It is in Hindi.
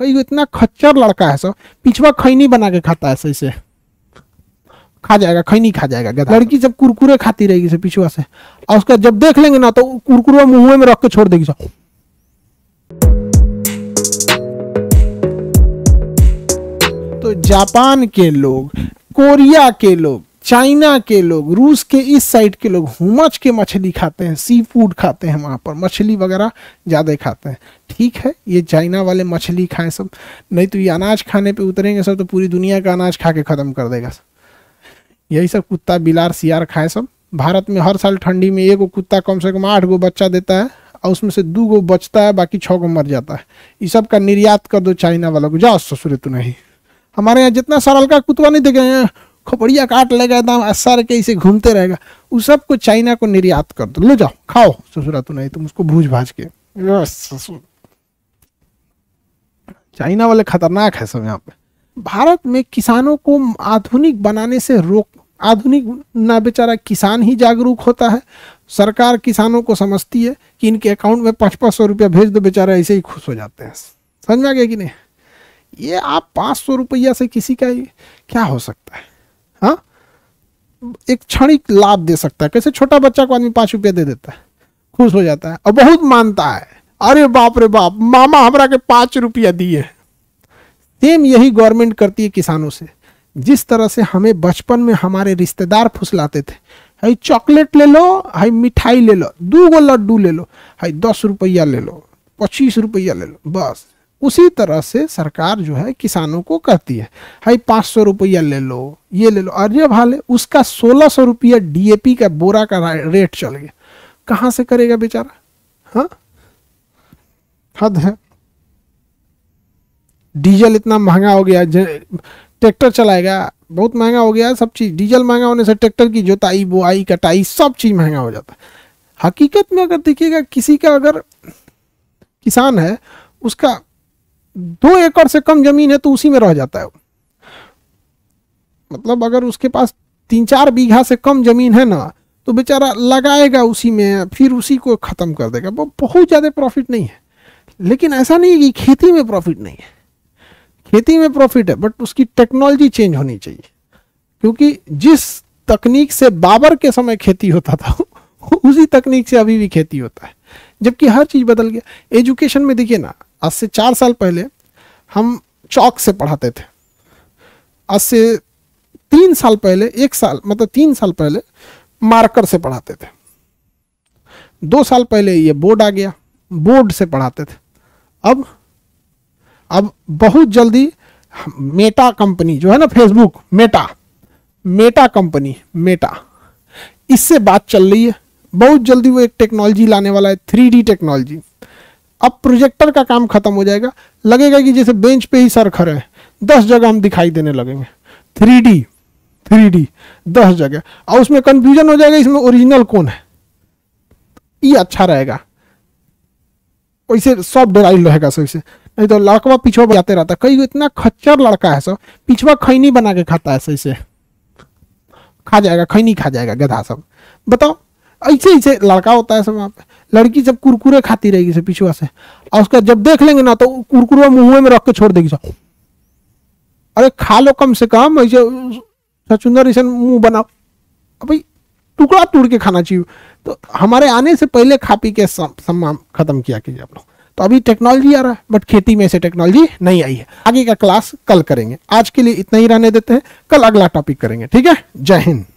कई इतना खच्चर लड़का है सब पिछवा खैनी बना के खाता है सही खा जाएगा खैनी खा जाएगा लड़की जब कुरकुरे खाती रहेगी पिछुआ से और उसका जब देख लेंगे ना तो कुरकुरा मुंह में रख के छोड़ देगी सब तो जापान के लोग कोरिया के लोग चाइना के लोग रूस के इस साइड के लोग हुमच के मछली खाते हैं सी फूड खाते हैं वहाँ पर मछली वगैरह ज़्यादा खाते हैं ठीक है ये चाइना वाले मछली खाएं सब नहीं तो ये अनाज खाने पे उतरेंगे सब तो पूरी दुनिया का अनाज खा के ख़त्म कर देगा यही सब कुत्ता बिलार सियार खाएं सब भारत में हर साल ठंडी में एक कुत्ता कम से कम आठ गो बच्चा देता है और उसमें से दो गो बचता है बाकी छः गो मर जाता है ये सब का निर्यात कर दो चाइना वालों को जाओ ससुरे तो नहीं हमारे यहाँ जितना सरल का कुतवा नहीं देखे हैं खोपड़िया काट लेगा एकदम असर के इसे घूमते रहेगा उस को चाइना को निर्यात कर दो लो जाओ खाओ ससुरा तो नहीं तुम उसको भूज भाज के ससुर चाइना वाले खतरनाक है सब यहाँ पे भारत में किसानों को आधुनिक बनाने से रोक आधुनिक ना बेचारा किसान ही जागरूक होता है सरकार किसानों को समझती है कि इनके अकाउंट में पाँच पाँच सौ रुपया भेज दो बेचारा ऐसे ही खुश हो जाते हैं समझ में आ गया कि नहीं ये आप पाँच सौ रुपया से किसी का क्या हो सकता है एक क्षणिक लाभ दे सकता है कैसे छोटा बच्चा को आदमी पाँच रुपया दे देता है खुश हो जाता है और बहुत मानता है अरे बाप रे बाप मामा हमारा के पाँच रुपया दिए सेम यही गवर्नमेंट करती है किसानों से जिस तरह से हमें बचपन में हमारे रिश्तेदार फुसलाते थे हाई चॉकलेट ले लो हाई मिठाई ले लो दू गो लड्डू ले लो हाई दस रुपया ले लो पच्चीस रुपया ले लो बस उसी तरह से सरकार जो है किसानों को कहती है भाई पाँच सौ रुपया ले लो ये ले लो अरे भाले उसका सोलह सौ रुपया डी का बोरा का रेट चल गया कहाँ से करेगा बेचारा हाँ हद है डीजल इतना महंगा हो गया ट्रैक्टर चलाएगा बहुत महंगा हो गया सब चीज़ डीजल महंगा होने से ट्रैक्टर की जोताई बुआई कटाई सब चीज़ महंगा हो जाता है हकीकत में अगर देखिएगा किसी का अगर किसान है उसका दो एकड़ से कम जमीन है तो उसी में रह जाता है मतलब अगर उसके पास तीन चार बीघा से कम जमीन है ना तो बेचारा लगाएगा उसी में फिर उसी को ख़त्म कर देगा वो बहुत ज़्यादा प्रॉफिट नहीं है लेकिन ऐसा नहीं है कि खेती में प्रॉफिट नहीं है खेती में प्रॉफिट है बट उसकी टेक्नोलॉजी चेंज होनी चाहिए क्योंकि जिस तकनीक से बाबर के समय खेती होता था उसी तकनीक से अभी भी खेती होता है जबकि हर चीज़ बदल गया एजुकेशन में देखिए ना आज से चार साल पहले हम चौक से पढ़ाते थे आज से तीन साल पहले एक साल मतलब तीन साल पहले मार्कर से पढ़ाते थे दो साल पहले ये बोर्ड आ गया बोर्ड से पढ़ाते थे अब अब बहुत जल्दी मेटा कंपनी जो है ना Facebook Meta Meta company Meta इससे बात चल रही है बहुत जल्दी वो एक टेक्नोलॉजी लाने वाला है थ्री टेक्नोलॉजी अब प्रोजेक्टर का काम खत्म हो जाएगा लगेगा कि जैसे बेंच पे ही सर खड़े हैं दस जगह हम दिखाई देने लगेंगे थ्री डी थ्री डी दस जगह और उसमें कंफ्यूजन हो जाएगा इसमें ओरिजिनल कौन है ये अच्छा रहेगा वैसे सब डराइल रहेगा सो इसे नहीं तो लड़कवा पिछवा जाते रहता कई इतना खच्चर लड़का है सब पिछवा खैनी बना के खाता है सही से खा जाएगा खैनी खा जाएगा गधा सब बताओ ऐसे ऐसे लड़का होता है सब वहाँ पे लड़की सब कुरकुरे खाती रहेगी सब पिछुआ से और उसका जब देख लेंगे ना तो कुरकुरे मुँह में रख के छोड़ देगी सब अरे खा लो कम से कम ऐसे सचुंदर ऐसे मुँह बनाओ भाई टुकड़ा टूट के खाना चाहिए तो हमारे आने से पहले खा पी के सम्मान खत्म किया कीजिए आप लोग तो अभी टेक्नोलॉजी आ रहा है बट खेती में ऐसे टेक्नोलॉजी नहीं आई है आगे का क्लास कल करेंगे आज के लिए इतना ही रहने देते हैं कल अगला टॉपिक करेंगे ठीक है जय हिंद